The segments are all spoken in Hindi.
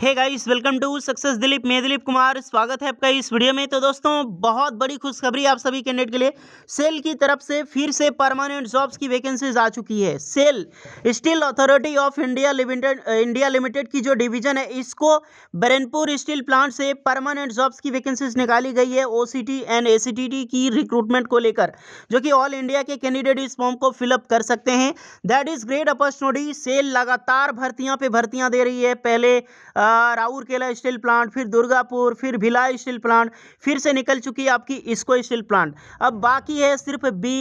hey guys welcome to success Dilip मैं दिलीप कुमार स्वागत है आपका इस वीडियो में तो दोस्तों बहुत बड़ी खुशखबरी आप सभी कैंडिडेट के लिए सेल की तरफ से फिर से परमानेंट जॉब्स की वैकेंसीज आ चुकी है SAIL steel authority of India limited India limited की जो डिवीजन है इसको बरनपुर स्टील प्लांट से परमानेंट जॉब्स की वैकेंसीज निकाली गई है ओ एंड ए की रिक्रूटमेंट को लेकर जो कि ऑल इंडिया के कैंडिडेट इस फॉर्म को फिलअप कर सकते हैं that is great opportunity SAIL लगातार भर्तियाँ पे भर्तियाँ दे रही है पहले आ, राउरकेला स्टील प्लांट फिर दुर्गापुर फिर भिला स्टील प्लांट फिर से निकल चुकी है आपकी इसको स्टील प्लांट अब बाकी है सिर्फ बी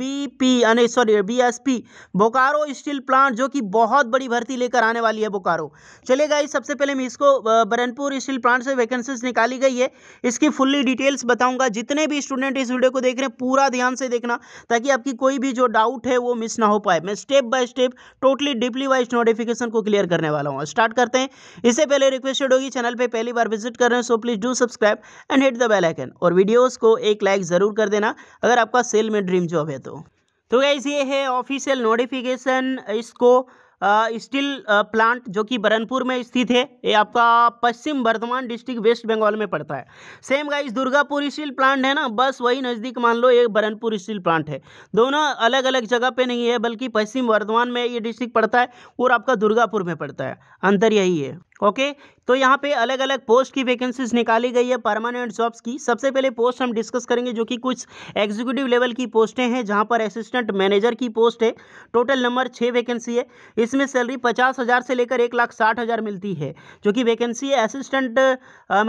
बी पी यानी sorry B S P Bokaro steel plant जो कि बहुत बड़ी भर्ती लेकर आने वाली है बोकारो चलेगा इस सबसे पहले मैं इसको बरनपुर स्टील प्लांट से वैकेंसीज निकाली गई है इसकी फुल्ली डिटेल्स बताऊंगा जितने भी स्टूडेंट इस वीडियो को देख रहे हैं पूरा ध्यान से देखना ताकि आपकी कोई भी जो डाउट है वो मिस ना हो पाए मैं step by step totally deeply wise notification को क्लियर करने वाला हूँ स्टार्ट करते हैं इस इससे पहले रिक्वेस्टेड होगी चैनल पे पहली बार विजिट कर रहे हैं so please do subscribe and hit the bell icon और वीडियोस को एक लाइक ज़रूर कर देना अगर आपका सेल में ड्रीम जॉब है तो तो गाइज ये है ऑफिशियल नोटिफिकेशन इसको स्टील प्लांट जो कि बरनपुर में स्थित है ये आपका पश्चिम वर्धमान डिस्ट्रिक्ट वेस्ट बंगाल में पड़ता है same guys Durgapur steel plant है ना बस वही नज़दीक मान लो ये बरनपुर स्टील प्लांट है दोनों अलग अलग जगह पे नहीं है बल्कि पश्चिम वर्धमान में ये डिस्ट्रिक्ट पड़ता है और आपका दुर्गापुर में पड़ता है अंतर यही है ओके तो यहाँ पे अलग अलग पोस्ट की वैकेंसीज निकाली गई है परमानेंट जॉब्स की सबसे पहले पोस्ट हम डिस्कस करेंगे जो कि कुछ एग्जीक्यूटिव लेवल की पोस्टें हैं जहाँ पर असिस्टेंट मैनेजर की पोस्ट है टोटल नंबर छः वैकेंसी है इसमें सैलरी पचास हज़ार से लेकर एक लाख साठ हज़ार मिलती है जो कि वैकेंसी है assistant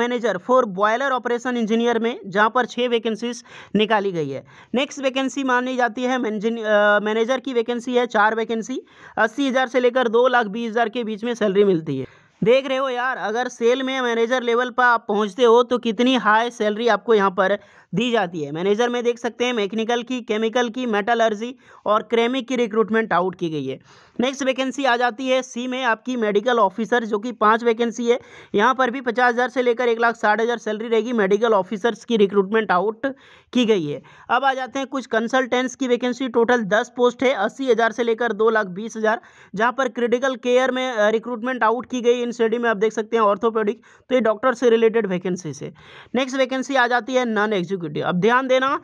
manager for boiler operation engineer में जहाँ पर छः वैकेंसीज निकाली गई है नेक्स्ट वैकेंसी मानी जाती है मैनेजर की वैकेंसी है चार वैकेंसी अस्सी से लेकर दो लाख बीस के बीच में सैलरी मिलती है देख रहे हो यार अगर सेल में मैनेजर लेवल पर आप पहुंचते हो तो कितनी हाई सैलरी आपको यहाँ पर दी जाती है मैनेजर में देख सकते हैं मैकेनिकल की केमिकल की मेटलर्जी और क्रेमिक की रिक्रूटमेंट आउट की गई है नेक्स्ट वैकेंसी आ जाती है सी में आपकी मेडिकल ऑफिसर जो कि पाँच वैकेंसी है यहाँ पर भी पचास हज़ार से लेकर एक लाख साठ हज़ार सैलरी रहेगी मेडिकल ऑफिसर्स की रिक्रूटमेंट आउट की गई है अब आ जाते हैं कुछ कंसल्टेंट्स की वैकेंसी टोटल दस पोस्ट है अस्सी हज़ार से लेकर दो लाख बीस हज़ार जहाँ पर क्रिटिकल केयर में रिक्रूटमेंट आउट की गई इन स्टडी में आप देख सकते हैं ऑर्थोपेडिक तो ये डॉक्टर से रिलेटेड वैकेंसी है नेक्स्ट वैकेंसी आ जाती है नॉन एग्जीक्यूटिव एग्जीक्यूटिव अब ध्यान देना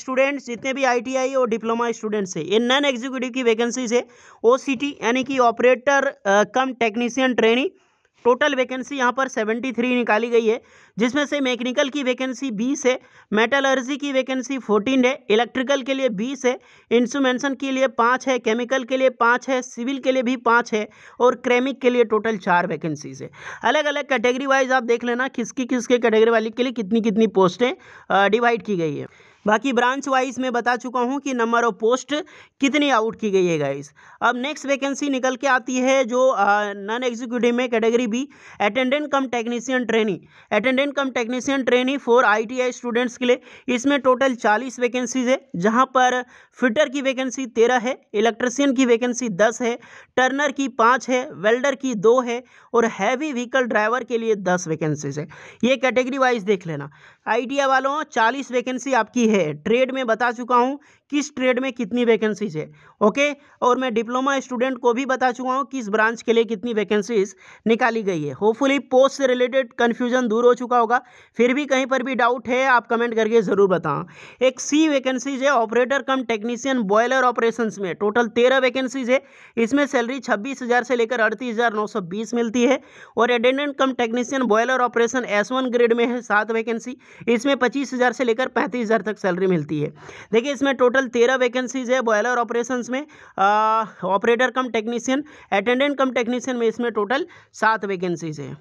स्टूडेंट्स जितने भी आईटीआई और डिप्लोमा स्टूडेंट्स है ये नॉन एग्जीक्यूटिव की वैकेंसीज है ओ यानी कि operator cum technician training total vacancy यहाँ पर 73 निकाली गई है जिसमें से मैकेनिकल की वैकेंसी 20 है मेटलर्जी की वैकेंसी 14 है इलेक्ट्रिकल के लिए 20 है इंस्ट्रूमेंसन के लिए 5 है केमिकल के लिए 5 है सिविल के लिए भी 5 है और क्रेमिक के लिए टोटल चार वैकेंसीज है अलग अलग कैटेगरी वाइज आप देख लेना किसकी किसके कैटेगरी वाली के लिए कितनी कितनी पोस्टें डिवाइड की गई है बाकी ब्रांच वाइज मैं बता चुका हूँ कि नंबर ऑफ पोस्ट कितनी आउट की गई है गाइस अब नेक्स्ट वैकेंसी निकल के आती है जो नॉन एग्जीक्यूटिव में category B attendant cum technician training attendant cum technician training for I students के लिए इसमें टोटल चालीस वैकेंसीज है जहाँ पर फिटर की वैकेंसी तेरह है इलेक्ट्रिसियन की वैकेंसी दस है टर्नर की पाँच है वेल्डर की दो है और हैवी व्हीकल ड्राइवर के लिए दस वैकेंसीज है ये कैटेगरी वाइज देख लेना आई वालों चालीस वैकेंसी आपकी है ट्रेड में बता चुका हूँ किस ट्रेड में कितनी वैकेंसीज है ओके और मैं डिप्लोमा स्टूडेंट को भी बता चुका हूँ किस ब्रांच के लिए कितनी वैकेंसीज निकाली गई है होपफुली पोस्ट से रिलेटेड कन्फ्यूजन दूर हो चुका होगा फिर भी कहीं पर भी डाउट है आप कमेंट करके ज़रूर बताओ एक सी वैकेंसीज है operator cum technician boiler operation में टोटल तेरह वैकेंसीज है इसमें सैलरी छब्बीस हज़ार से लेकर अड़तीस हज़ार नौ सौ बीस मिलती है और attendant cum technician boiler operation S one grade में है सात वैकेंसी इसमें पच्चीस हज़ार से लेकर पैंतीस हज़ार तक सैलरी मिलती है देखिए इसमें टोटल टोटल तेरह वैकेंसीज है बॉयलर ऑपरेशन में operator cum technician attendant cum technician में इसमें टोटल सात वैकेंसीज है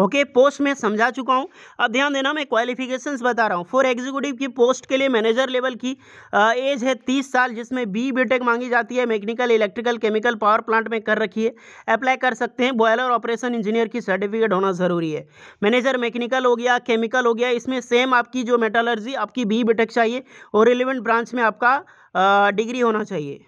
ओके okay, पोस्ट में समझा चुका हूँ अब ध्यान देना मैं क्वालिफिकेशंस बता रहा हूँ फॉर एग्जीक्यूटिव की पोस्ट के लिए मैनेजर लेवल की आ, एज है तीस साल जिसमें बी बीटेक मांगी जाती है mechanical electrical chemical power plant में कर रखी है अप्लाई कर सकते हैं बॉयलर ऑपरेशन इंजीनियर की सर्टिफिकेट होना ज़रूरी है मैनेजर मैकेनिकल हो गया केमिकल हो गया इसमें सेम आपकी जो मेटालर्जी आपकी बी बीटेक चाहिए और रिलेवेंट ब्रांच में आपका डिग्री होना चाहिए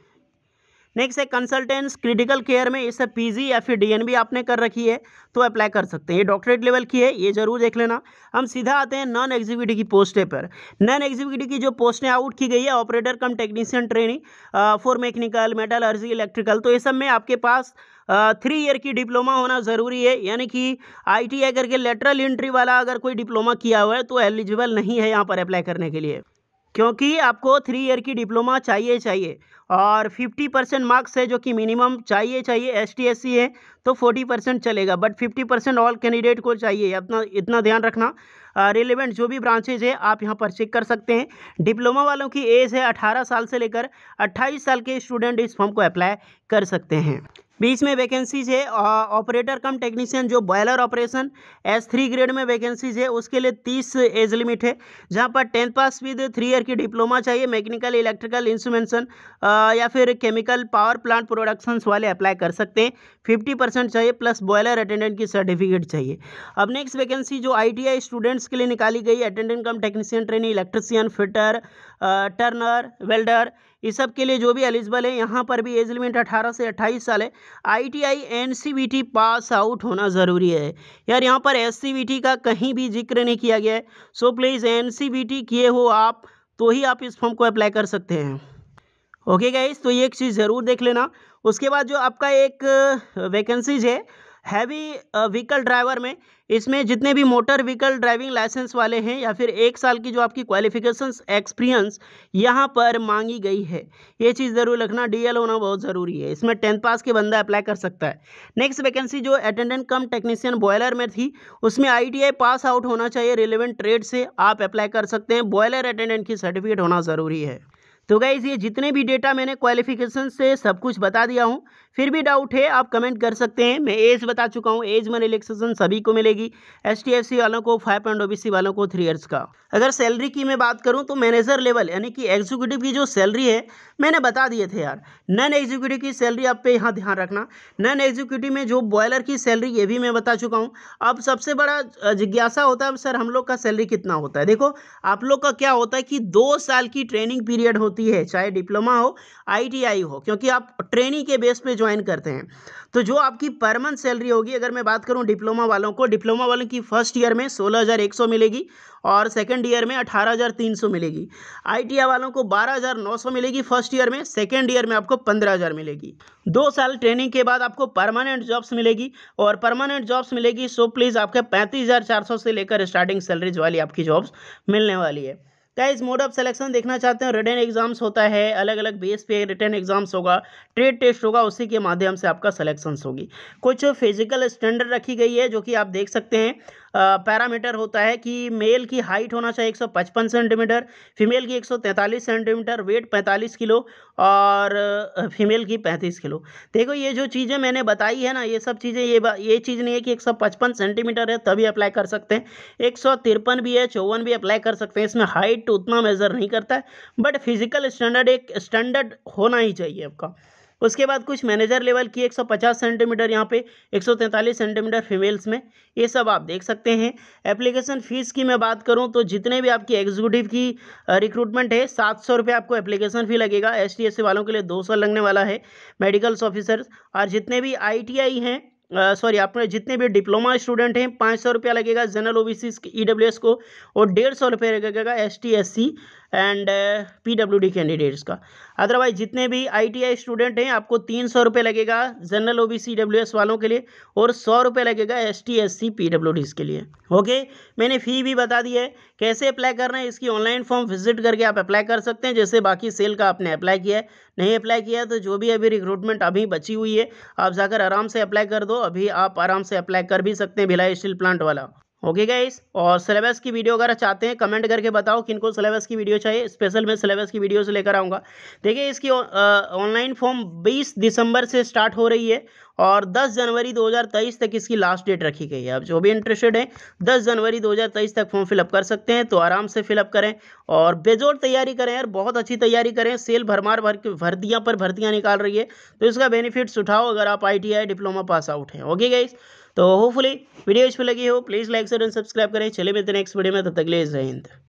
नेक्स्ट है कंसल्टेंट्स क्रिटिकल केयर में इससे पीजी या फिर डीएनबी आपने कर रखी है तो अप्लाई कर सकते हैं ये डॉक्टरेट लेवल की है ये जरूर देख लेना हम सीधा आते हैं नॉन एग्जीक्यूटिव की पोस्टें पर नॉन एग्जीक्यूटिव की जो पोस्टें आउट की गई है operator cum technician training for mechanical metallurgy electrical तो ये सब में आपके पास थ्री ईयर की डिप्लोमा होना ज़रूरी है यानी कि आई टी आई करके लेटरल एंट्री वाला अगर कोई डिप्लोमा किया हुआ है तो एलिजिबल नहीं है यहाँ पर अप्लाई करने के लिए क्योंकि आपको थ्री ईयर की डिप्लोमा चाहिए चाहिए और 50 परसेंट मार्क्स है जो कि मिनिमम चाहिए चाहिए एस टी एस सी है तो 40 परसेंट चलेगा बट 50 परसेंट ऑल कैंडिडेट को चाहिए अपना इतना ध्यान रखना रिलेवेंट जो भी ब्रांचेज है आप यहाँ पर चेक कर सकते हैं डिप्लोमा वालों की एज है 18 साल से लेकर 28 साल के स्टूडेंट इस फॉर्म को अप्लाई कर सकते हैं बीच में वैकेंसीज है ऑपरेटर कम टेक्नीशियन जो boiler operation S three grade में वैकेंसीज है उसके लिए तीस एज लिमिट है जहाँ पर tenth pass with three year की डिप्लोमा चाहिए मैकेनिकल इलेक्ट्रिकल इंस्ट्रूमेंशन या फिर केमिकल पावर प्लांट प्रोडक्शन वाले अप्लाई कर सकते हैं फिफ्टी परसेंट चाहिए प्लस बॉयलर अटेंडेंट की सर्टिफिकेट चाहिए अब नेक्स्ट वैकेंसी जो आई स्टूडेंट्स के लिए निकाली गई attendant cum technician training electrician fitter turner welder इस सब के लिए जो भी एलिजिबल है यहाँ पर भी एज लिमिट अठारह से अट्ठाईस साल है आईटीआई एनसीबीटी पास आउट होना ज़रूरी है यार यहाँ पर एससीबीटी का कहीं भी जिक्र नहीं किया गया है सो प्लीज़ एनसीबीटी किए हो आप तो ही आप इस फॉर्म को अप्लाई कर सकते हैं ओके गाइज तो ये एक चीज़ ज़रूर देख लेना उसके बाद जो आपका एक वैकेंसीज uh, है हैवी व्हीकल ड्राइवर में इसमें जितने भी मोटर व्हीकल ड्राइविंग लाइसेंस वाले हैं या फिर एक साल की जो आपकी क्वालिफिकेशंस एक्सपीरियंस यहाँ पर मांगी गई है ये चीज़ ज़रूर रखना डीएल होना बहुत ज़रूरी है इसमें टेंथ पास के बंदा अप्लाई कर सकता है नेक्स्ट वैकेंसी जो अटेंडेंट कम टेक्नीसियन बॉयलर में थी उसमें आई पास आउट होना चाहिए रिलेवेंट ट्रेड से आप अप्लाई कर सकते हैं बॉयलर अटेंडेंट की सर्टिफिकेट होना ज़रूरी है तो गाइज़ ये जितने भी डेटा मैंने क्वालिफिकेशन से सब कुछ बता दिया हूँ फिर भी डाउट है आप कमेंट कर सकते हैं मैं एज बता चुका हूँ एज में रिलेक्सेशन सभी को मिलेगी एस टी वालों को फाइव पॉइंट सी वालों को थ्री ईयर्स का अगर सैलरी की मैं बात करूँ तो मैनेजर लेवल यानी कि एग्जीक्यूटिव की जो सैलरी है मैंने बता दिए थे यार नन एग्जीक्यूटिव की सैलरी आप पे यहाँ ध्यान रखना नन एग्जीक्यूटिव में जो बॉयलर की सैलरी ये भी मैं बता चुका हूँ अब सबसे बड़ा जिज्ञासा होता है सर हम लोग का सैलरी कितना होता है देखो आप लोग का क्या होता है कि दो साल की ट्रेनिंग पीरियड होती है चाहे डिप्लोमा हो आई हो क्योंकि आप ट्रेनिंग के बेस पे ज्वाइन करते हैं तो जो आपकी पर मंथ सैलरी होगी अगर मैं बात करूँ डिप्लोमा वालों को डिप्लोमा वालों की फर्स्ट ईयर में सोलह हज़ार एक सौ मिलेगी और सेकेंड ईयर में अठारह हज़ार तीन सौ मिलेगी आई वालों को बारह हज़ार नौ सौ मिलेगी फर्स्ट ईयर में सेकेंड ईयर में आपको पंद्रह हज़ार मिलेगी दो साल ट्रेनिंग के बाद आपको परमानेंट जॉब्स मिलेगी और परमानेंट जॉब्स मिलेगी सो प्लीज़ आपके पैंतीस हज़ार चार सौ से लेकर स्टार्टिंग सैलरीज वाली आपकी जॉब्स मिलने वाली है क्या इस मोड ऑफ सेलेक्शन देखना चाहते हैं रिटर्न एग्जाम्स होता है अलग अलग बेस पे रिटर्न एग्जाम्स होगा ट्रेड टेस्ट होगा उसी के माध्यम से आपका सिलेक्शंस होगी कुछ फिजिकल स्टैंडर्ड रखी गई है जो कि आप देख सकते हैं पैरामीटर होता है कि मेल की हाइट होना चाहिए 155 सेंटीमीटर फीमेल की 143 सेंटीमीटर वेट 45 किलो और फीमेल की 35 किलो देखो ये जो चीज़ें मैंने बताई है ना ये सब चीज़ें ये ये चीज़ नहीं है कि 155 सेंटीमीटर है तभी अप्लाई कर सकते हैं एक भी है चौवन भी अप्लाई कर सकते हैं इसमें हाइट उतना मेज़र नहीं करता है बट फिजिकल स्टैंडर्ड एक स्टैंडर्ड होना ही चाहिए आपका उसके बाद कुछ मैनेजर लेवल की 150 सेंटीमीटर यहाँ पे 143 सेंटीमीटर फीमेल्स में ये सब आप देख सकते हैं एप्लीकेशन फ़ीस की मैं बात करूँ तो जितने भी आपकी एग्जीक्यूटिव की रिक्रूटमेंट है सात सौ आपको एप्लीकेशन फ़ी लगेगा एस टी वालों के लिए दो सौ लगने वाला है मेडिकल्स ऑफिसर्स और जितने भी आई हैं सॉरी uh, आपने जितने भी डिप्लोमा स्टूडेंट हैं पाँच सौ रुपया लगेगा general O B C E W S को और डेढ़ सौ रुपये लगेगा S T S C and PWD candidates का अदरवाइज जितने भी आईटीआई स्टूडेंट हैं आपको तीन सौ रुपये लगेगा जनरल ओबीसी एस वालों के लिए और सौ रुपये लगेगा S T S C P W D के लिए ओके मैंने फ़ी भी बता दी है कैसे अप्लाई करना है इसकी ऑनलाइन फॉर्म विजिट करके आप अप्लाई कर सकते हैं जैसे बाकी सेल का आपने अप्लाई किया है नहीं अप्लाई किया तो जो भी अभी रिक्रूटमेंट अभी बची हुई है आप जाकर आराम से अप्लाई कर दो अभी आप आराम से अप्लाई कर भी सकते हैं भिलाई स्टील प्लांट वाला ओके गाइस और सिलेबस की वीडियो अगर चाहते हैं कमेंट करके बताओ किनको सिलेबस की वीडियो चाहिए स्पेशल मैं सिलेबस की वीडियो से लेकर आऊँगा देखिए इसकी ऑनलाइन फॉर्म 20 दिसंबर से स्टार्ट हो रही है और 10 जनवरी 2023 तक इसकी लास्ट डेट रखी गई है आप जो भी इंटरेस्टेड हैं 10 जनवरी 2023 तक फॉर्म फिलअप कर सकते हैं तो आराम से फिलअप करें और बेजोड़ तैयारी करें यार बहुत अच्छी तैयारी करें सेल भरमार भर भर्तियाँ पर भर्तियाँ निकाल रही है तो इसका बेनिफिट्स उठाओ अगर आप आई डिप्लोमा पास आउट हैं ओके गाइज़ तो होपफुली वीडियो अच्छी लगी हो please like share and subscribe करें चले मिलते नेक्स्ट वीडियो में तब तक ले जय हिंद